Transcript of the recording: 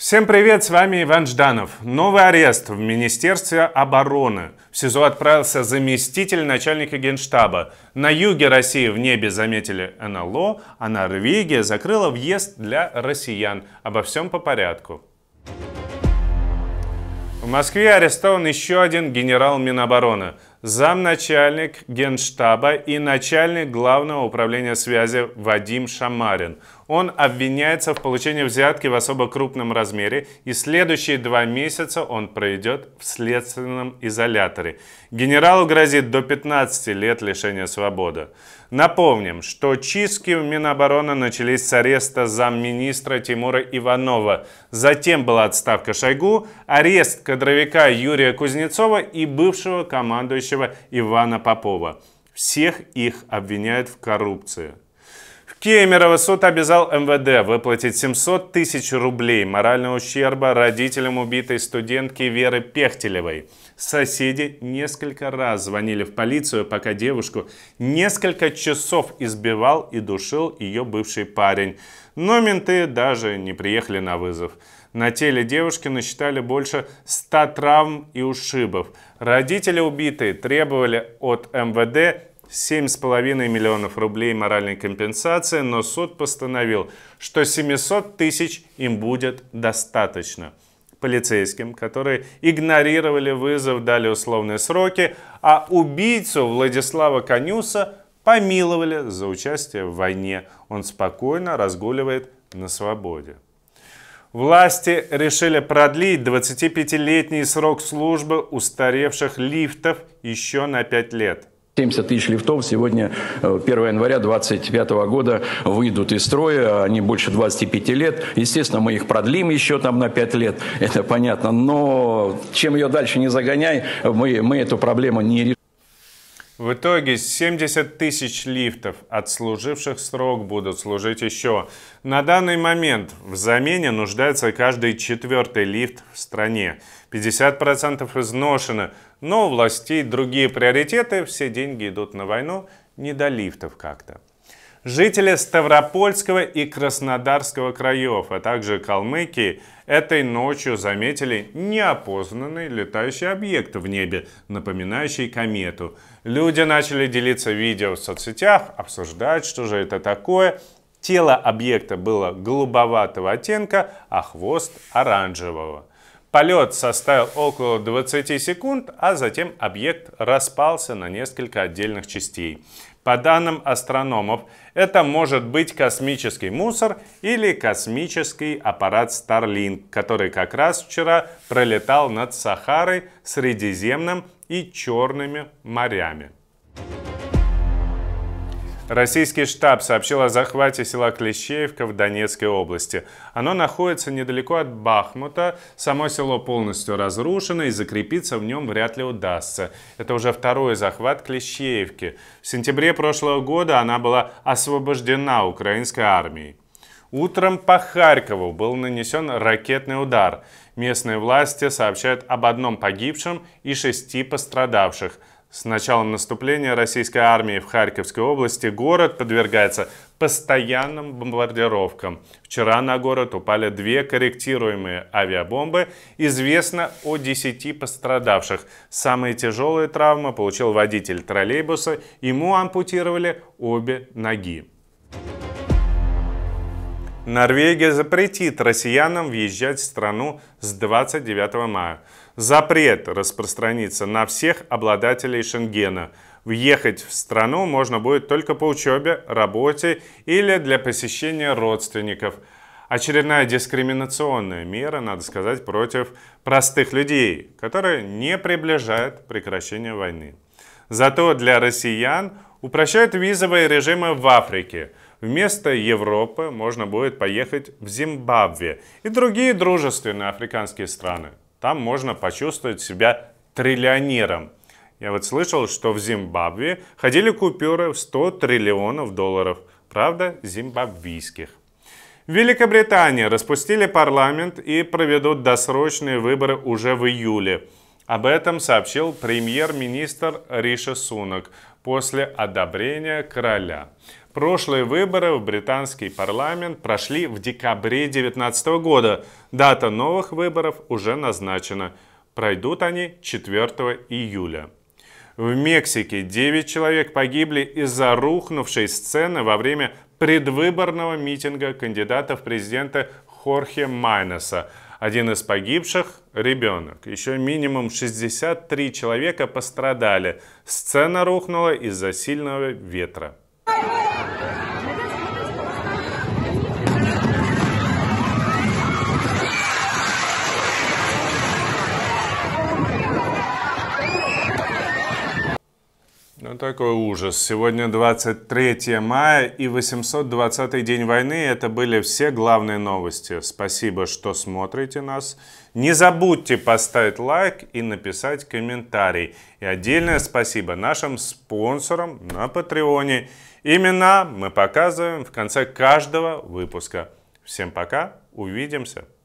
Всем привет, с вами Иван Жданов. Новый арест в Министерстве обороны. В СИЗО отправился заместитель начальника генштаба. На юге России в небе заметили НЛО, а Норвегия закрыла въезд для россиян. Обо всем по порядку. В Москве арестован еще один генерал Минобороны замначальник Генштаба и начальник Главного управления связи Вадим Шамарин. Он обвиняется в получении взятки в особо крупном размере, и следующие два месяца он проведет в следственном изоляторе. Генералу грозит до 15 лет лишения свободы. Напомним, что чистки в Минобороны начались с ареста замминистра Тимура Иванова. Затем была отставка Шойгу, арест кадровика Юрия Кузнецова и бывшего командующего Ивана Попова. Всех их обвиняют в коррупции. В Кемерово суд обязал МВД выплатить 700 тысяч рублей морального ущерба родителям убитой студентки Веры Пехтелевой. Соседи несколько раз звонили в полицию, пока девушку несколько часов избивал и душил ее бывший парень. Но менты даже не приехали на вызов. На теле девушки насчитали больше 100 травм и ушибов. Родители убитой требовали от МВД 7,5 миллионов рублей моральной компенсации, но суд постановил, что 700 тысяч им будет достаточно. Полицейским, которые игнорировали вызов, дали условные сроки, а убийцу Владислава Конюса помиловали за участие в войне. Он спокойно разгуливает на свободе. Власти решили продлить 25-летний срок службы устаревших лифтов еще на 5 лет. 70 тысяч лифтов сегодня 1 э, января 2025 года выйдут из строя, они больше 25 лет. Естественно, мы их продлим еще там на 5 лет, это понятно. Но чем ее дальше не загоняй, мы, мы эту проблему не решим. В итоге 70 тысяч лифтов, отслуживших срок, будут служить еще. На данный момент в замене нуждается каждый четвертый лифт в стране. 50% изношено, но у властей другие приоритеты, все деньги идут на войну, не до лифтов как-то. Жители Ставропольского и Краснодарского краев, а также Калмыкии этой ночью заметили неопознанный летающий объект в небе, напоминающий комету. Люди начали делиться видео в соцсетях, обсуждать, что же это такое. Тело объекта было голубоватого оттенка, а хвост оранжевого. Полет составил около 20 секунд, а затем объект распался на несколько отдельных частей. По данным астрономов, это может быть космический мусор или космический аппарат Starlink, который как раз вчера пролетал над Сахарой, Средиземным и Черными морями. Российский штаб сообщил о захвате села Клещеевка в Донецкой области. Оно находится недалеко от Бахмута. Само село полностью разрушено и закрепиться в нем вряд ли удастся. Это уже второй захват Клещеевки. В сентябре прошлого года она была освобождена украинской армией. Утром по Харькову был нанесен ракетный удар. Местные власти сообщают об одном погибшем и шести пострадавших – с началом наступления российской армии в Харьковской области город подвергается постоянным бомбардировкам. Вчера на город упали две корректируемые авиабомбы. Известно о 10 пострадавших. Самые тяжелые травмы получил водитель троллейбуса. Ему ампутировали обе ноги. Норвегия запретит россиянам въезжать в страну с 29 мая. Запрет распространится на всех обладателей шенгена. Въехать в страну можно будет только по учебе, работе или для посещения родственников. Очередная дискриминационная мера, надо сказать, против простых людей, которые не приближают прекращение войны. Зато для россиян упрощают визовые режимы в Африке. Вместо Европы можно будет поехать в Зимбабве и другие дружественные африканские страны там можно почувствовать себя триллионером. Я вот слышал, что в Зимбабве ходили купюры в 100 триллионов долларов, правда, зимбабвийских. В Великобритании распустили парламент и проведут досрочные выборы уже в июле. Об этом сообщил премьер-министр Риша Сунок после одобрения короля. Прошлые выборы в британский парламент прошли в декабре 2019 года. Дата новых выборов уже назначена. Пройдут они 4 июля. В Мексике 9 человек погибли из-за рухнувшей сцены во время предвыборного митинга кандидата в президенты Хорхе Майнеса. Один из погибших – ребенок. Еще минимум 63 человека пострадали. Сцена рухнула из-за сильного ветра. такой ужас. Сегодня 23 мая и 820 день войны. Это были все главные новости. Спасибо, что смотрите нас. Не забудьте поставить лайк и написать комментарий. И отдельное спасибо нашим спонсорам на Патреоне. Имена мы показываем в конце каждого выпуска. Всем пока, увидимся.